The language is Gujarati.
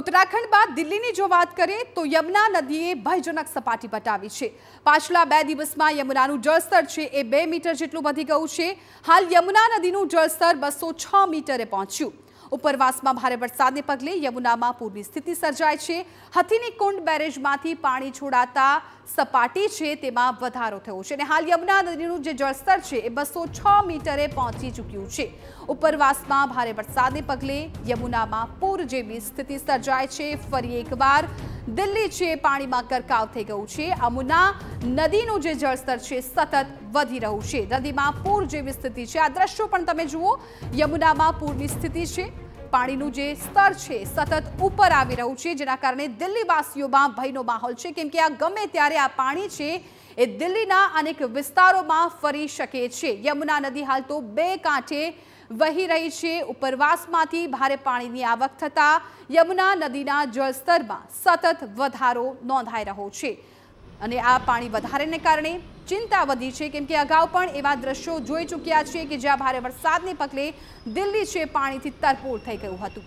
ઉત્તરાખંડ બાદ દિલ્હીની જો વાત કરીએ તો યમુના નદીએ ભયજનક સપાટી પટાવી છે પાછલા બે દિવસમાં યમુનાનું જળસ્તર છે એ બે મીટર જેટલું વધી ગયું છે હાલ યમુના નદીનું જળસ્તર બસો છ મીટરે પહોંચ્યું ઉપરવાસમાં ભારે વરસાદને પગલે યમુનામાં પૂરની સ્થિતિ સર્જાય છે હથીની કુંડ બેરેજમાંથી પાણી છોડાતા સપાટી છે તેમાં વધારો થયો છે અને હાલ યમુના નદીનું જે જળસ્તર છે એ બસો છ મીટરે પહોંચી ચૂક્યું છે ઉપરવાસમાં ભારે વરસાદને પગલે યમુનામાં પૂર જેવી સ્થિતિ સર્જાય છે ફરી એકવાર દિલ્હી છે પાણીમાં ગરકાવ થઈ ગયું છે અમુના નદીનું જે જળસ્તર છે સતત વધી રહ્યું છે નદીમાં પૂર જેવી સ્થિતિ છે આ દ્રશ્યો પણ તમે જુઓ યમુનામાં પૂરની સ્થિતિ છે પાણીનું જે સ્તર છે સતત ઉપર આવી રહ્યું છે જેના કારણે દિલ્હીવાસીઓમાં ભયનો માહોલ છે કેમ કે આ ગમે ત્યારે આ પાણી છે એ દિલ્હીના અનેક વિસ્તારોમાં ફરી શકે છે યમુના નદી હાલ તો બે કાંઠે વહી રહી છે ઉપરવાસમાંથી ભારે પાણીની આવક થતાં યમુના નદીના જળસ્તરમાં સતત વધારો નોંધાઈ રહ્યો છે અને આ પાણી વધારેને કારણે ચિંતા વધી છે કેમ કે અગાઉ પણ એવા દ્રશ્યો જોઈ ચૂક્યા છે કે જ્યાં ભારે વરસાદને પગલે દિલ્હી છે પાણીથી તરપોળ થઈ ગયું હતું